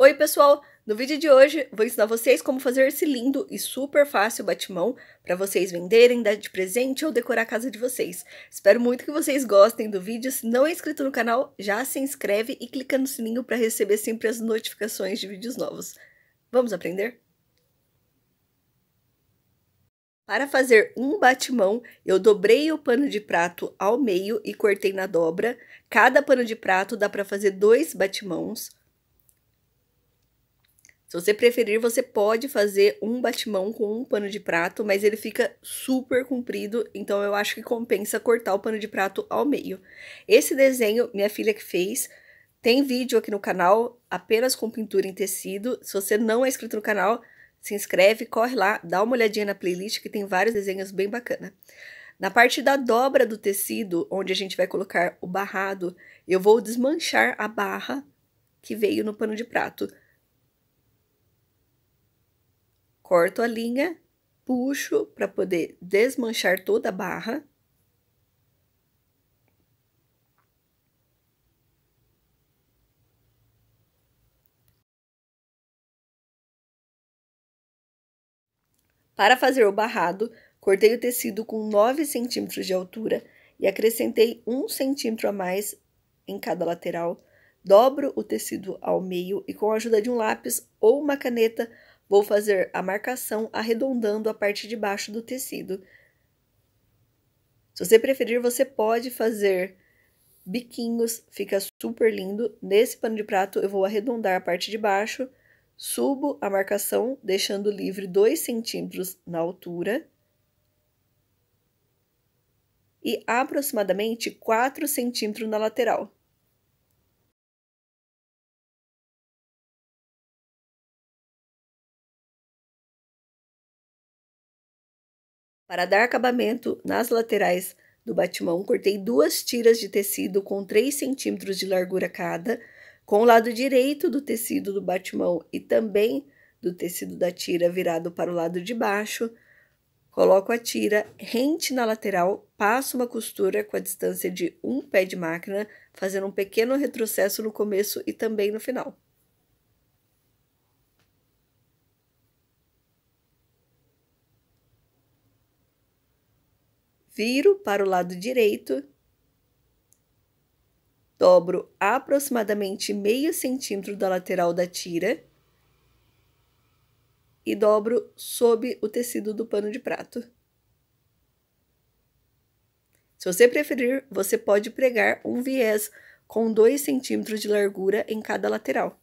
Oi pessoal, no vídeo de hoje vou ensinar vocês como fazer esse lindo e super fácil batimão para vocês venderem, dar de presente ou decorar a casa de vocês. Espero muito que vocês gostem do vídeo, se não é inscrito no canal já se inscreve e clica no sininho para receber sempre as notificações de vídeos novos. Vamos aprender? Para fazer um batimão, eu dobrei o pano de prato ao meio e cortei na dobra. Cada pano de prato dá para fazer dois batimãos. Se você preferir, você pode fazer um batimão com um pano de prato, mas ele fica super comprido, então eu acho que compensa cortar o pano de prato ao meio. Esse desenho, minha filha que fez, tem vídeo aqui no canal, apenas com pintura em tecido. Se você não é inscrito no canal, se inscreve, corre lá, dá uma olhadinha na playlist que tem vários desenhos bem bacana. Na parte da dobra do tecido, onde a gente vai colocar o barrado, eu vou desmanchar a barra que veio no pano de prato corto a linha, puxo para poder desmanchar toda a barra. Para fazer o barrado, cortei o tecido com 9 centímetros de altura e acrescentei 1 centímetro a mais em cada lateral. Dobro o tecido ao meio e com a ajuda de um lápis ou uma caneta Vou fazer a marcação arredondando a parte de baixo do tecido. Se você preferir, você pode fazer biquinhos, fica super lindo. Nesse pano de prato, eu vou arredondar a parte de baixo, subo a marcação, deixando livre 2 centímetros na altura. E aproximadamente 4 centímetros na lateral. Para dar acabamento nas laterais do batimão, cortei duas tiras de tecido com 3 centímetros de largura cada, com o lado direito do tecido do batimão e também do tecido da tira virado para o lado de baixo. Coloco a tira rente na lateral, passo uma costura com a distância de um pé de máquina, fazendo um pequeno retrocesso no começo e também no final. viro para o lado direito, dobro aproximadamente meio centímetro da lateral da tira e dobro sob o tecido do pano de prato. Se você preferir, você pode pregar um viés com 2 centímetros de largura em cada lateral.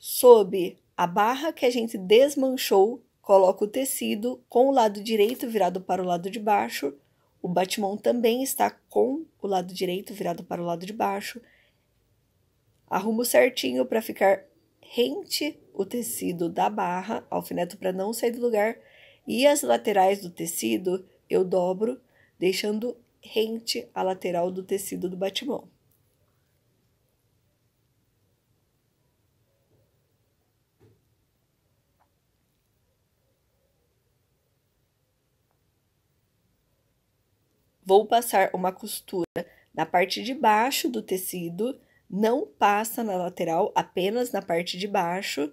Sob a barra que a gente desmanchou, coloco o tecido com o lado direito virado para o lado de baixo. O batimão também está com o lado direito virado para o lado de baixo. Arrumo certinho para ficar rente o tecido da barra, alfineto para não sair do lugar, e as laterais do tecido eu dobro, deixando rente a lateral do tecido do batimão. Vou passar uma costura na parte de baixo do tecido, não passa na lateral, apenas na parte de baixo.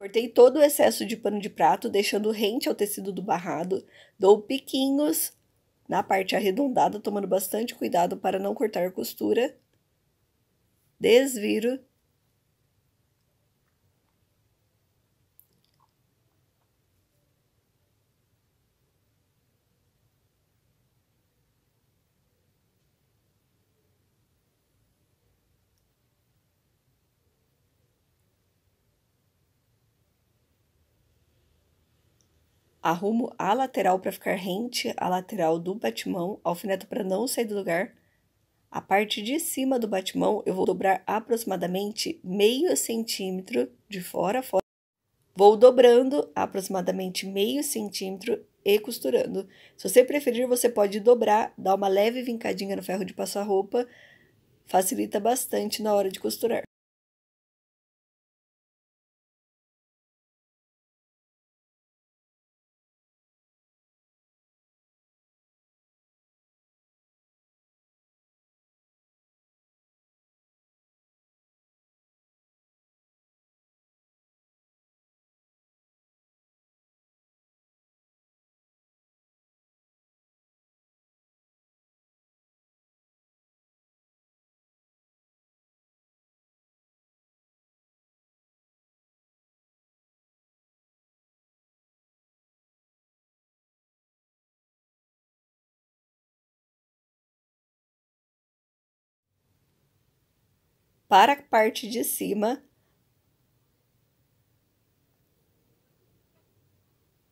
Cortei todo o excesso de pano de prato, deixando rente ao tecido do barrado. Dou piquinhos na parte arredondada, tomando bastante cuidado para não cortar costura. Desviro Arrumo a lateral para ficar rente à lateral do batimão, alfineto para não sair do lugar. A parte de cima do batimão eu vou dobrar aproximadamente meio centímetro de fora a fora. Vou dobrando aproximadamente meio centímetro e costurando. Se você preferir, você pode dobrar, dar uma leve vincadinha no ferro de passar roupa, facilita bastante na hora de costurar. para a parte de cima.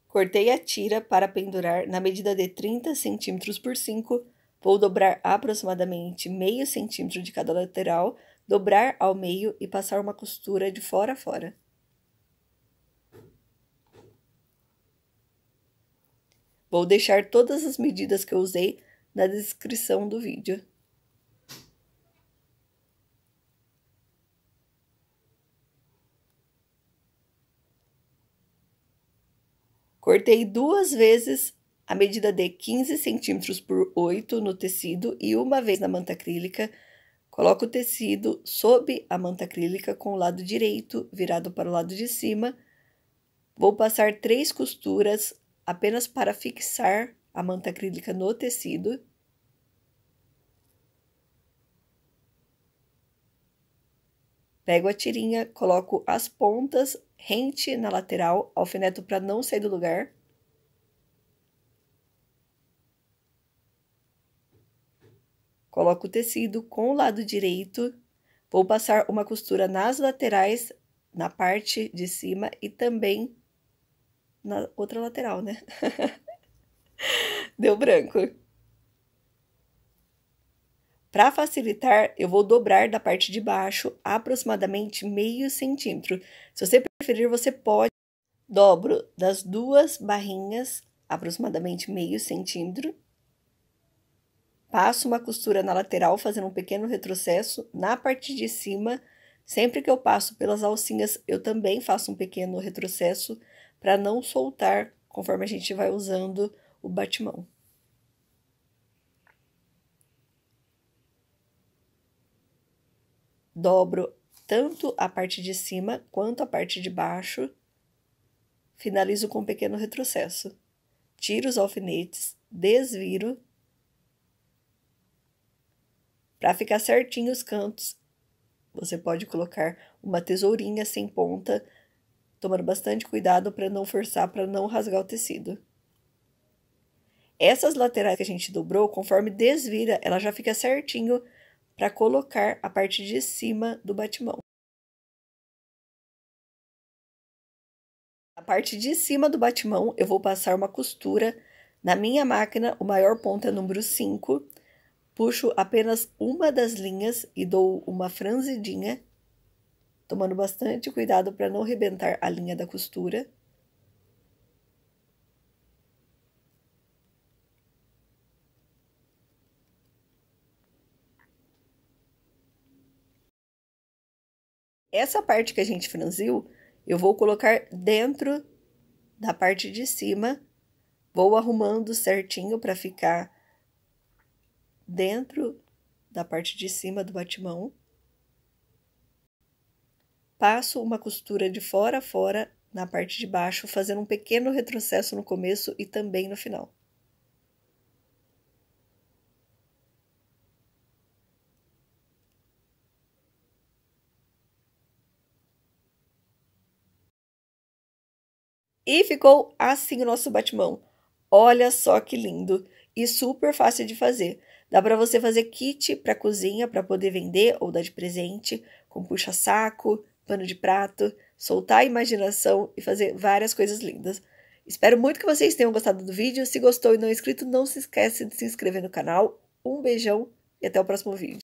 Cortei a tira para pendurar na medida de 30 cm por 5. Vou dobrar aproximadamente meio centímetro de cada lateral, dobrar ao meio e passar uma costura de fora a fora. Vou deixar todas as medidas que eu usei na descrição do vídeo. Cortei duas vezes a medida de 15 centímetros por 8 no tecido e uma vez na manta acrílica. Coloco o tecido sob a manta acrílica com o lado direito virado para o lado de cima. Vou passar três costuras apenas para fixar a manta acrílica no tecido. Pego a tirinha, coloco as pontas rente na lateral, alfineto para não sair do lugar. Coloco o tecido com o lado direito, vou passar uma costura nas laterais, na parte de cima e também na outra lateral, né? Deu branco. Para facilitar, eu vou dobrar da parte de baixo aproximadamente meio centímetro. Se você preferir, você pode dobro das duas barrinhas aproximadamente meio centímetro. Passo uma costura na lateral, fazendo um pequeno retrocesso na parte de cima. Sempre que eu passo pelas alcinhas, eu também faço um pequeno retrocesso para não soltar conforme a gente vai usando o batimão. dobro tanto a parte de cima quanto a parte de baixo. Finalizo com um pequeno retrocesso. Tiro os alfinetes, desviro para ficar certinho os cantos. Você pode colocar uma tesourinha sem ponta, tomando bastante cuidado para não forçar, para não rasgar o tecido. Essas laterais que a gente dobrou, conforme desvira, ela já fica certinho para colocar a parte de cima do batimão. A parte de cima do batimão, eu vou passar uma costura. Na minha máquina, o maior ponto é número 5. Puxo apenas uma das linhas e dou uma franzidinha, tomando bastante cuidado para não rebentar a linha da costura. Essa parte que a gente franziu, eu vou colocar dentro da parte de cima. Vou arrumando certinho para ficar dentro da parte de cima do batimão. Passo uma costura de fora a fora na parte de baixo, fazendo um pequeno retrocesso no começo e também no final. E ficou assim o nosso batimão. Olha só que lindo e super fácil de fazer. Dá para você fazer kit para cozinha para poder vender ou dar de presente, com puxa-saco, pano de prato, soltar a imaginação e fazer várias coisas lindas. Espero muito que vocês tenham gostado do vídeo. Se gostou e não é inscrito, não se esquece de se inscrever no canal. Um beijão e até o próximo vídeo.